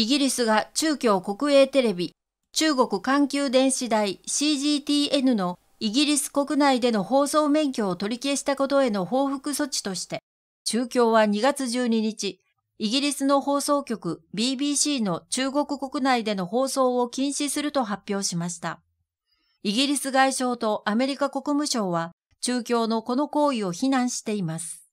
イギリスが中共国営テレビ、中国環球電子台 CGTN のイギリス国内での放送免許を取り消したことへの報復措置として、中共は2月12日、イギリスの放送局 BBC の中国国内での放送を禁止すると発表しました。イギリス外相とアメリカ国務省は中共のこの行為を非難しています。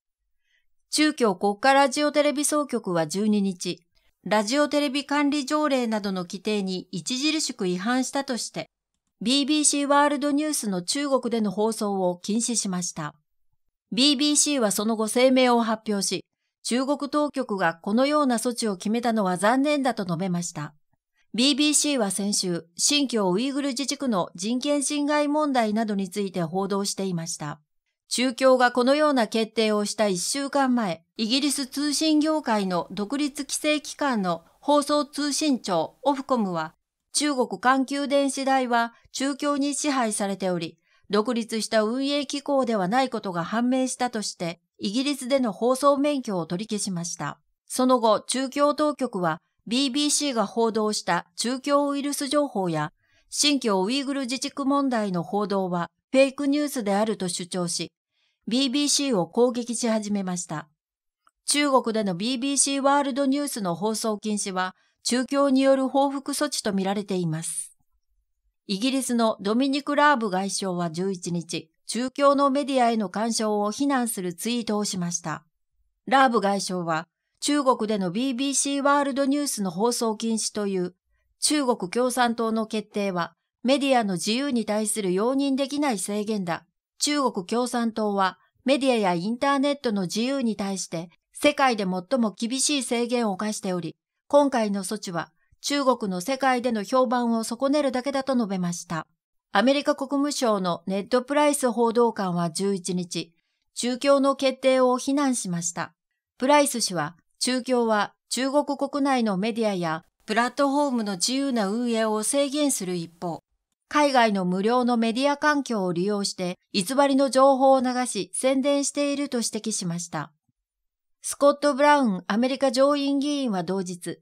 中共国家ラジオテレビ総局は12日、ラジオテレビ管理条例などの規定に著しく違反したとして、BBC ワールドニュースの中国での放送を禁止しました。BBC はその後声明を発表し、中国当局がこのような措置を決めたのは残念だと述べました。BBC は先週、新疆ウイグル自治区の人権侵害問題などについて報道していました。中共がこのような決定をした1週間前、イギリス通信業界の独立規制機関の放送通信庁オフコムは、中国環球電子台は中共に支配されており、独立した運営機構ではないことが判明したとして、イギリスでの放送免許を取り消しました。その後、中共当局は BBC が報道した中共ウイルス情報や新疆ウイグル自治区問題の報道はフェイクニュースであると主張し、BBC を攻撃し始めました。中国での BBC ワールドニュースの放送禁止は、中共による報復措置とみられています。イギリスのドミニク・ラーブ外相は11日、中共のメディアへの干渉を非難するツイートをしました。ラーブ外相は、中国での BBC ワールドニュースの放送禁止という中国共産党の決定はメディアの自由に対する容認できない制限だ。中国共産党はメディアやインターネットの自由に対して世界で最も厳しい制限を課しており、今回の措置は中国の世界での評判を損ねるだけだと述べました。アメリカ国務省のネットプライス報道官は11日、中共の決定を非難しました。プライス氏は、中共は中国国内のメディアやプラットフォームの自由な運営を制限する一方、海外の無料のメディア環境を利用して偽りの情報を流し宣伝していると指摘しました。スコット・ブラウンアメリカ上院議員は同日、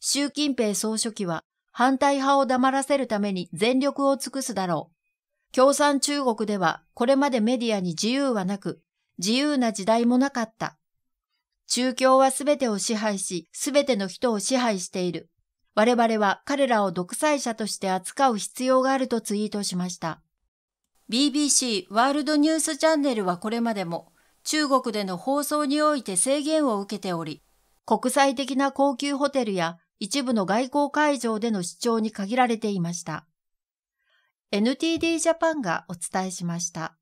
習近平総書記は反対派を黙らせるために全力を尽くすだろう。共産中国ではこれまでメディアに自由はなく、自由な時代もなかった。中共はすべてを支配し、すべての人を支配している。我々は彼らを独裁者として扱う必要があるとツイートしました。BBC ワールドニュースチャンネルはこれまでも中国での放送において制限を受けており、国際的な高級ホテルや一部の外交会場での視聴に限られていました。NTD ジャパンがお伝えしました。